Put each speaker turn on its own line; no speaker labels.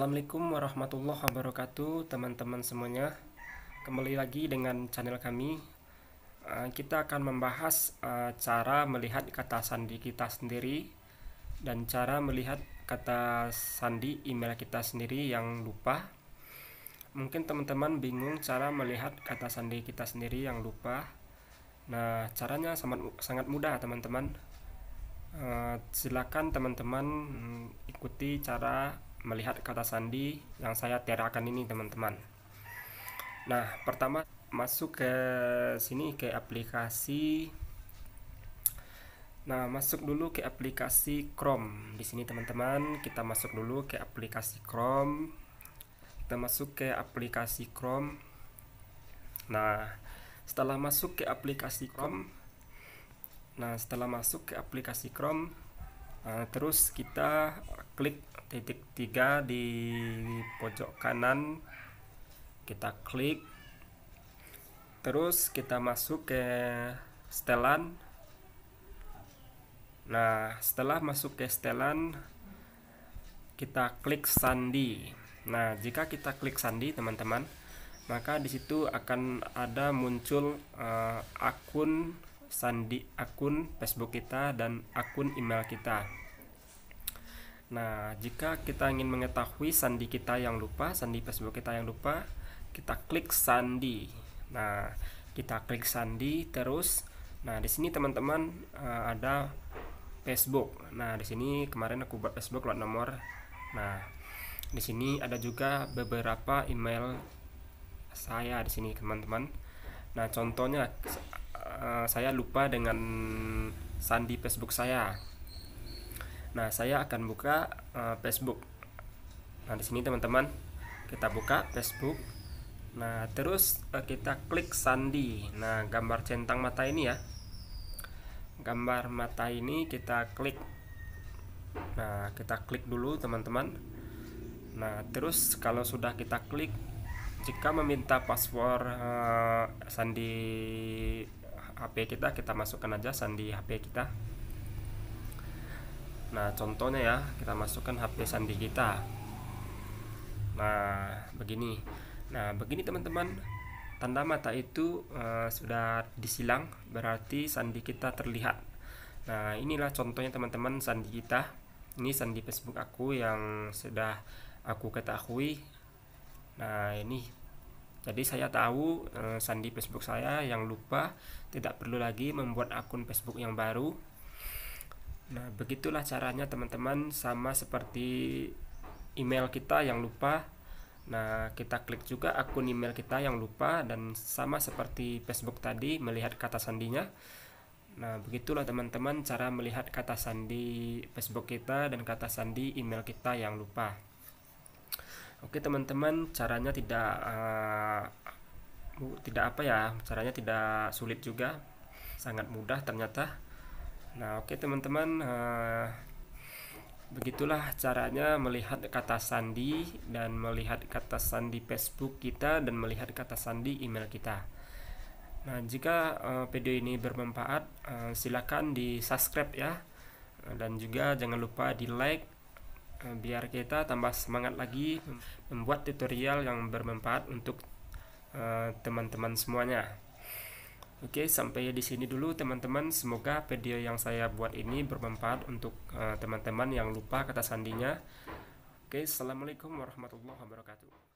Assalamualaikum warahmatullahi wabarakatuh teman-teman semuanya Kembali lagi dengan channel kami eh, Kita akan membahas eh, cara melihat kata sandi kita sendiri Dan cara melihat kata sandi email kita sendiri yang lupa Mungkin teman-teman bingung cara melihat kata sandi kita sendiri yang lupa Nah caranya sangat, sangat mudah teman-teman uh, Silakan teman-teman mm, ikuti cara melihat kata sandi yang saya terakan ini teman-teman nah pertama masuk ke sini ke aplikasi nah masuk dulu ke aplikasi Chrome di sini teman-teman kita masuk dulu ke aplikasi Chrome kita masuk ke aplikasi Chrome nah setelah masuk ke aplikasi Chrome nah setelah masuk ke aplikasi Chrome uh, terus kita klik titik tiga di pojok kanan kita klik terus kita masuk ke setelan nah setelah masuk ke setelan kita klik sandi nah jika kita klik sandi teman-teman maka disitu akan ada muncul uh, akun sandi akun Facebook kita dan akun email kita. Nah, jika kita ingin mengetahui sandi kita yang lupa, sandi Facebook kita yang lupa, kita klik sandi. Nah, kita klik sandi terus. Nah, di sini teman-teman eh, ada Facebook. Nah, di sini kemarin aku buat Facebook lewat nomor. Nah, di sini ada juga beberapa email saya di sini teman-teman. Nah, contohnya Eh, saya lupa dengan sandi Facebook saya. Nah, saya akan buka uh, Facebook. Nah, di sini teman-teman, kita buka Facebook. Nah, terus uh, kita klik sandi. Nah, gambar centang mata ini ya. Gambar mata ini kita klik. Nah, kita klik dulu teman-teman. Nah, terus kalau sudah kita klik jika meminta password uh, sandi HP kita kita masukkan aja sandi HP kita nah contohnya ya kita masukkan HP sandi kita nah begini nah begini teman-teman tanda mata itu uh, sudah disilang berarti sandi kita terlihat nah inilah contohnya teman-teman sandi kita ini sandi Facebook aku yang sudah aku ketahui nah ini jadi saya tahu e, sandi Facebook saya yang lupa tidak perlu lagi membuat akun Facebook yang baru. Nah, begitulah caranya teman-teman sama seperti email kita yang lupa. Nah, kita klik juga akun email kita yang lupa dan sama seperti Facebook tadi melihat kata sandinya. Nah, begitulah teman-teman cara melihat kata sandi Facebook kita dan kata sandi email kita yang lupa. Oke teman-teman, caranya tidak uh, tidak apa ya, caranya tidak sulit juga, sangat mudah ternyata. Nah oke teman-teman, uh, begitulah caranya melihat kata sandi dan melihat kata sandi Facebook kita dan melihat kata sandi email kita. Nah jika uh, video ini bermanfaat, uh, silakan di subscribe ya, dan juga jangan lupa di like Eh, biar kita tambah semangat lagi membuat tutorial yang bermanfaat untuk eh, teman-teman uh, semuanya. Oke, sampai di sini dulu teman-teman. Semoga video yang saya buat ini bermanfaat untuk eh, teman-teman uh, yang lupa kata sandinya. Oke, assalamualaikum warahmatullahi wabarakatuh.